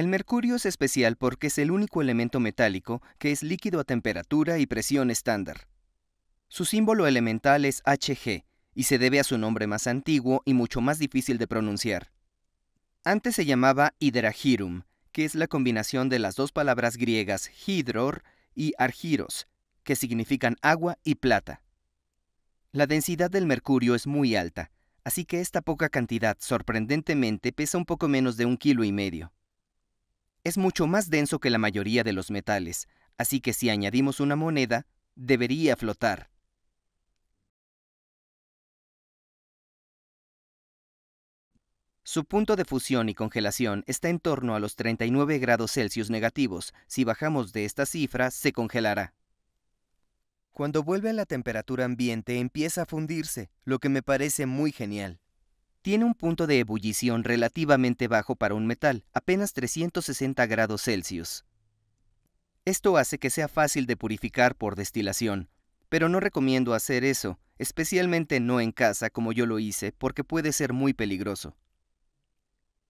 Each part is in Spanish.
El mercurio es especial porque es el único elemento metálico que es líquido a temperatura y presión estándar. Su símbolo elemental es Hg y se debe a su nombre más antiguo y mucho más difícil de pronunciar. Antes se llamaba hidragirum, que es la combinación de las dos palabras griegas hidror y argiros, que significan agua y plata. La densidad del mercurio es muy alta, así que esta poca cantidad sorprendentemente pesa un poco menos de un kilo y medio. Es mucho más denso que la mayoría de los metales, así que si añadimos una moneda, debería flotar. Su punto de fusión y congelación está en torno a los 39 grados Celsius negativos. Si bajamos de esta cifra, se congelará. Cuando vuelve a la temperatura ambiente empieza a fundirse, lo que me parece muy genial. Tiene un punto de ebullición relativamente bajo para un metal, apenas 360 grados Celsius. Esto hace que sea fácil de purificar por destilación, pero no recomiendo hacer eso, especialmente no en casa como yo lo hice porque puede ser muy peligroso.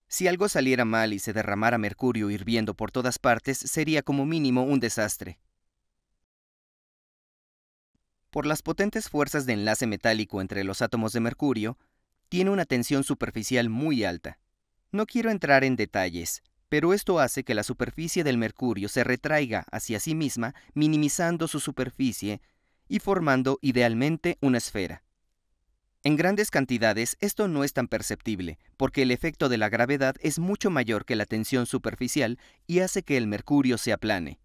Si algo saliera mal y se derramara mercurio hirviendo por todas partes, sería como mínimo un desastre. Por las potentes fuerzas de enlace metálico entre los átomos de mercurio, tiene una tensión superficial muy alta. No quiero entrar en detalles, pero esto hace que la superficie del mercurio se retraiga hacia sí misma, minimizando su superficie y formando idealmente una esfera. En grandes cantidades esto no es tan perceptible, porque el efecto de la gravedad es mucho mayor que la tensión superficial y hace que el mercurio se aplane.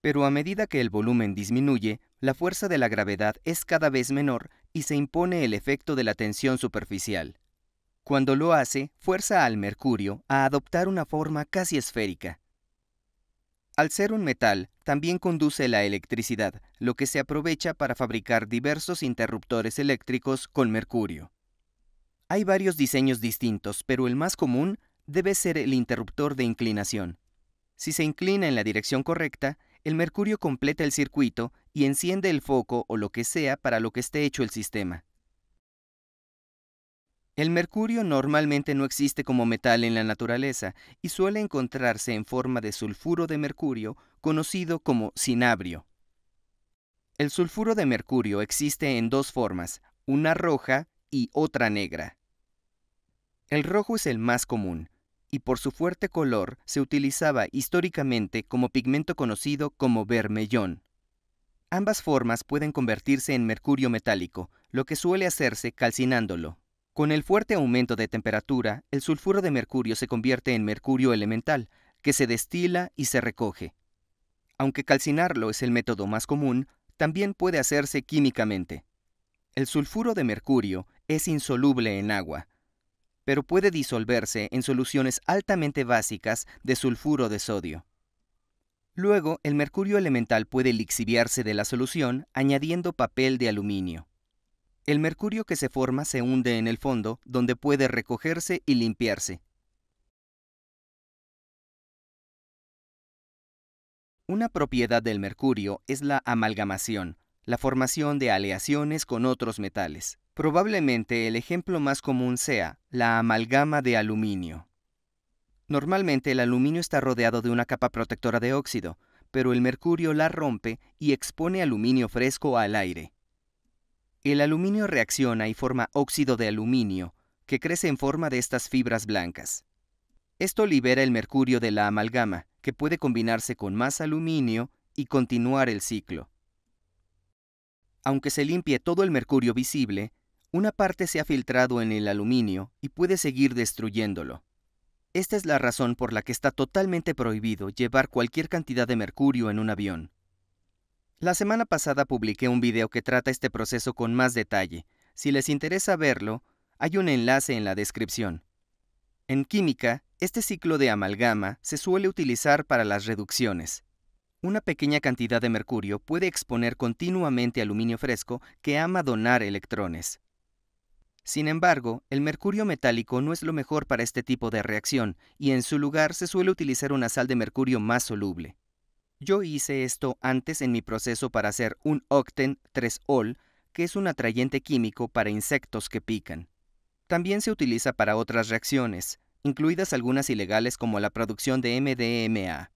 Pero a medida que el volumen disminuye, la fuerza de la gravedad es cada vez menor y se impone el efecto de la tensión superficial. Cuando lo hace, fuerza al mercurio a adoptar una forma casi esférica. Al ser un metal, también conduce la electricidad, lo que se aprovecha para fabricar diversos interruptores eléctricos con mercurio. Hay varios diseños distintos, pero el más común debe ser el interruptor de inclinación. Si se inclina en la dirección correcta, el mercurio completa el circuito y enciende el foco o lo que sea para lo que esté hecho el sistema. El mercurio normalmente no existe como metal en la naturaleza y suele encontrarse en forma de sulfuro de mercurio, conocido como cinabrio. El sulfuro de mercurio existe en dos formas, una roja y otra negra. El rojo es el más común, y por su fuerte color se utilizaba históricamente como pigmento conocido como bermellón. Ambas formas pueden convertirse en mercurio metálico, lo que suele hacerse calcinándolo. Con el fuerte aumento de temperatura, el sulfuro de mercurio se convierte en mercurio elemental, que se destila y se recoge. Aunque calcinarlo es el método más común, también puede hacerse químicamente. El sulfuro de mercurio es insoluble en agua, pero puede disolverse en soluciones altamente básicas de sulfuro de sodio. Luego, el mercurio elemental puede lixiviarse de la solución añadiendo papel de aluminio. El mercurio que se forma se hunde en el fondo, donde puede recogerse y limpiarse. Una propiedad del mercurio es la amalgamación, la formación de aleaciones con otros metales. Probablemente el ejemplo más común sea la amalgama de aluminio. Normalmente el aluminio está rodeado de una capa protectora de óxido, pero el mercurio la rompe y expone aluminio fresco al aire. El aluminio reacciona y forma óxido de aluminio, que crece en forma de estas fibras blancas. Esto libera el mercurio de la amalgama, que puede combinarse con más aluminio y continuar el ciclo. Aunque se limpie todo el mercurio visible, una parte se ha filtrado en el aluminio y puede seguir destruyéndolo. Esta es la razón por la que está totalmente prohibido llevar cualquier cantidad de mercurio en un avión. La semana pasada publiqué un video que trata este proceso con más detalle. Si les interesa verlo, hay un enlace en la descripción. En química, este ciclo de amalgama se suele utilizar para las reducciones. Una pequeña cantidad de mercurio puede exponer continuamente aluminio fresco que ama donar electrones. Sin embargo, el mercurio metálico no es lo mejor para este tipo de reacción y en su lugar se suele utilizar una sal de mercurio más soluble. Yo hice esto antes en mi proceso para hacer un octen 3-ol, que es un atrayente químico para insectos que pican. También se utiliza para otras reacciones, incluidas algunas ilegales como la producción de MDMA.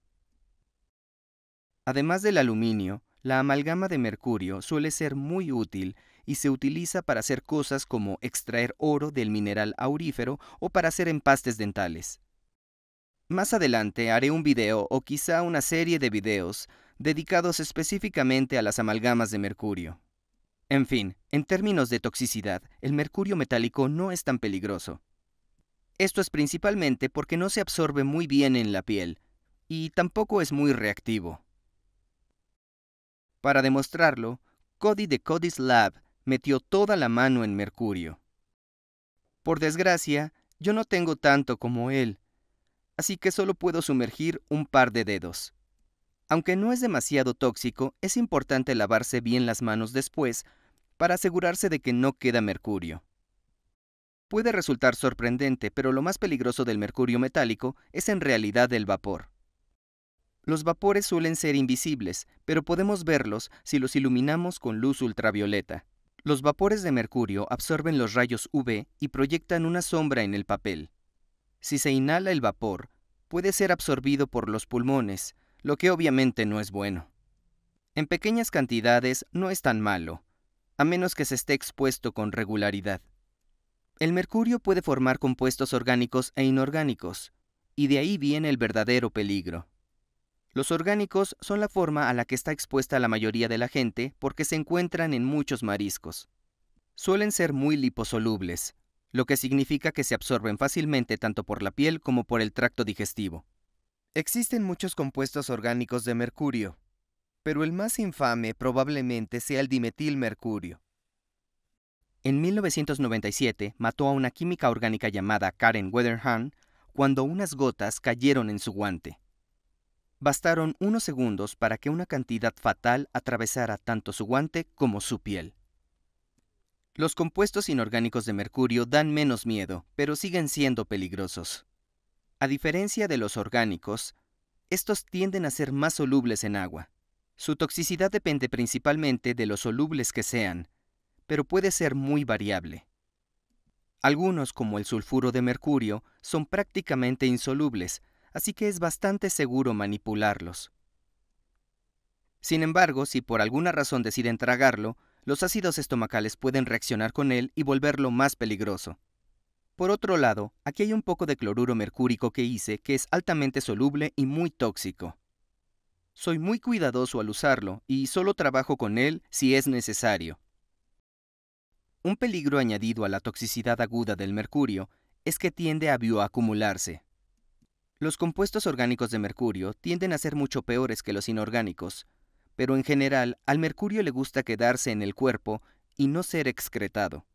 Además del aluminio, la amalgama de mercurio suele ser muy útil y se utiliza para hacer cosas como extraer oro del mineral aurífero o para hacer empastes dentales. Más adelante haré un video o quizá una serie de videos dedicados específicamente a las amalgamas de mercurio. En fin, en términos de toxicidad, el mercurio metálico no es tan peligroso. Esto es principalmente porque no se absorbe muy bien en la piel y tampoco es muy reactivo. Para demostrarlo, Cody de Cody's Lab metió toda la mano en Mercurio. Por desgracia, yo no tengo tanto como él, así que solo puedo sumergir un par de dedos. Aunque no es demasiado tóxico, es importante lavarse bien las manos después para asegurarse de que no queda mercurio. Puede resultar sorprendente, pero lo más peligroso del mercurio metálico es en realidad el vapor. Los vapores suelen ser invisibles, pero podemos verlos si los iluminamos con luz ultravioleta. Los vapores de mercurio absorben los rayos UV y proyectan una sombra en el papel. Si se inhala el vapor, puede ser absorbido por los pulmones, lo que obviamente no es bueno. En pequeñas cantidades no es tan malo, a menos que se esté expuesto con regularidad. El mercurio puede formar compuestos orgánicos e inorgánicos, y de ahí viene el verdadero peligro. Los orgánicos son la forma a la que está expuesta la mayoría de la gente porque se encuentran en muchos mariscos. Suelen ser muy liposolubles, lo que significa que se absorben fácilmente tanto por la piel como por el tracto digestivo. Existen muchos compuestos orgánicos de mercurio, pero el más infame probablemente sea el dimetilmercurio. En 1997 mató a una química orgánica llamada Karen Weatherhan cuando unas gotas cayeron en su guante. Bastaron unos segundos para que una cantidad fatal atravesara tanto su guante como su piel. Los compuestos inorgánicos de mercurio dan menos miedo, pero siguen siendo peligrosos. A diferencia de los orgánicos, estos tienden a ser más solubles en agua. Su toxicidad depende principalmente de lo solubles que sean, pero puede ser muy variable. Algunos, como el sulfuro de mercurio, son prácticamente insolubles, así que es bastante seguro manipularlos. Sin embargo, si por alguna razón deciden tragarlo, los ácidos estomacales pueden reaccionar con él y volverlo más peligroso. Por otro lado, aquí hay un poco de cloruro mercúrico que hice que es altamente soluble y muy tóxico. Soy muy cuidadoso al usarlo y solo trabajo con él si es necesario. Un peligro añadido a la toxicidad aguda del mercurio es que tiende a bioacumularse. Los compuestos orgánicos de mercurio tienden a ser mucho peores que los inorgánicos, pero en general al mercurio le gusta quedarse en el cuerpo y no ser excretado.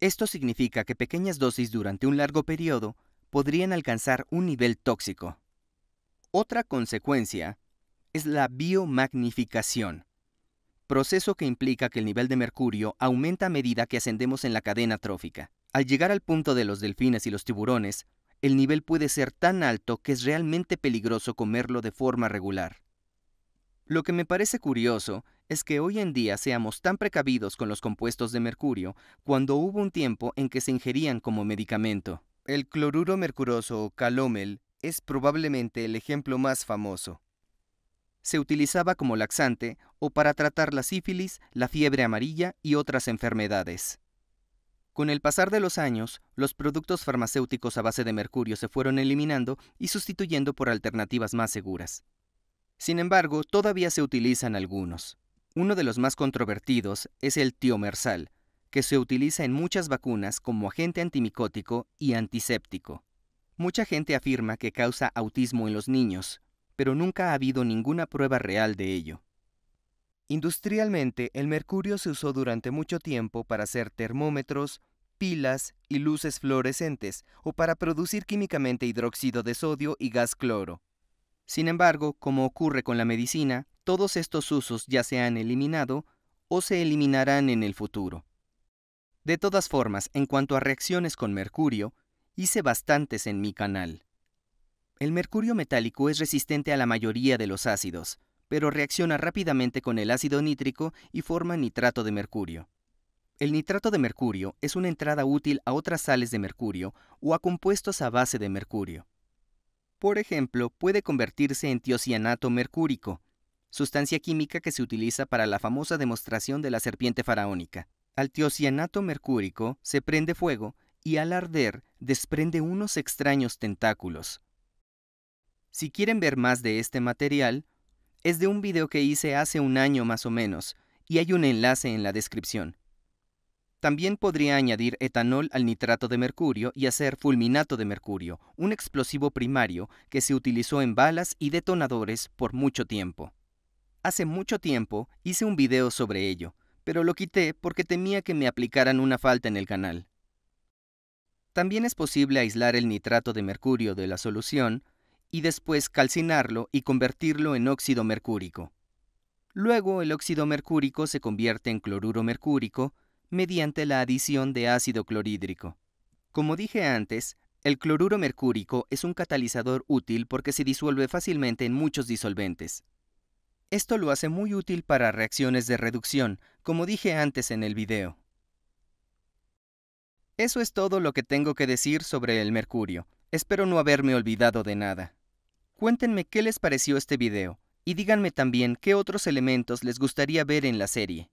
Esto significa que pequeñas dosis durante un largo periodo podrían alcanzar un nivel tóxico. Otra consecuencia es la biomagnificación, proceso que implica que el nivel de mercurio aumenta a medida que ascendemos en la cadena trófica. Al llegar al punto de los delfines y los tiburones, el nivel puede ser tan alto que es realmente peligroso comerlo de forma regular. Lo que me parece curioso es que hoy en día seamos tan precavidos con los compuestos de mercurio cuando hubo un tiempo en que se ingerían como medicamento. El cloruro mercuroso o calomel es probablemente el ejemplo más famoso. Se utilizaba como laxante o para tratar la sífilis, la fiebre amarilla y otras enfermedades. Con el pasar de los años, los productos farmacéuticos a base de mercurio se fueron eliminando y sustituyendo por alternativas más seguras. Sin embargo, todavía se utilizan algunos. Uno de los más controvertidos es el tiomersal, que se utiliza en muchas vacunas como agente antimicótico y antiséptico. Mucha gente afirma que causa autismo en los niños, pero nunca ha habido ninguna prueba real de ello. Industrialmente, el mercurio se usó durante mucho tiempo para hacer termómetros, pilas y luces fluorescentes, o para producir químicamente hidróxido de sodio y gas cloro. Sin embargo, como ocurre con la medicina, todos estos usos ya se han eliminado o se eliminarán en el futuro. De todas formas, en cuanto a reacciones con mercurio, hice bastantes en mi canal. El mercurio metálico es resistente a la mayoría de los ácidos, pero reacciona rápidamente con el ácido nítrico y forma nitrato de mercurio. El nitrato de mercurio es una entrada útil a otras sales de mercurio o a compuestos a base de mercurio. Por ejemplo, puede convertirse en tiocianato mercúrico, sustancia química que se utiliza para la famosa demostración de la serpiente faraónica. Al tiocianato mercúrico se prende fuego y al arder desprende unos extraños tentáculos. Si quieren ver más de este material, es de un video que hice hace un año más o menos, y hay un enlace en la descripción. También podría añadir etanol al nitrato de mercurio y hacer fulminato de mercurio, un explosivo primario que se utilizó en balas y detonadores por mucho tiempo. Hace mucho tiempo hice un video sobre ello, pero lo quité porque temía que me aplicaran una falta en el canal. También es posible aislar el nitrato de mercurio de la solución y después calcinarlo y convertirlo en óxido mercúrico. Luego el óxido mercúrico se convierte en cloruro mercúrico mediante la adición de ácido clorhídrico. Como dije antes, el cloruro mercúrico es un catalizador útil porque se disuelve fácilmente en muchos disolventes. Esto lo hace muy útil para reacciones de reducción, como dije antes en el video. Eso es todo lo que tengo que decir sobre el mercurio. Espero no haberme olvidado de nada. Cuéntenme qué les pareció este video y díganme también qué otros elementos les gustaría ver en la serie.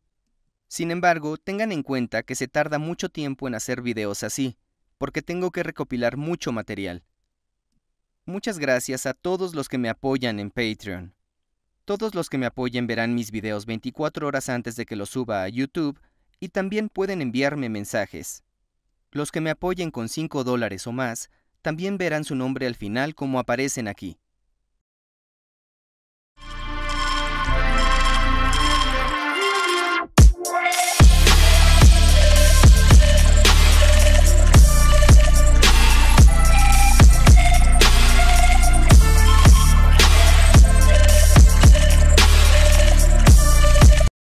Sin embargo, tengan en cuenta que se tarda mucho tiempo en hacer videos así, porque tengo que recopilar mucho material. Muchas gracias a todos los que me apoyan en Patreon. Todos los que me apoyen verán mis videos 24 horas antes de que los suba a YouTube y también pueden enviarme mensajes. Los que me apoyen con 5 dólares o más también verán su nombre al final como aparecen aquí.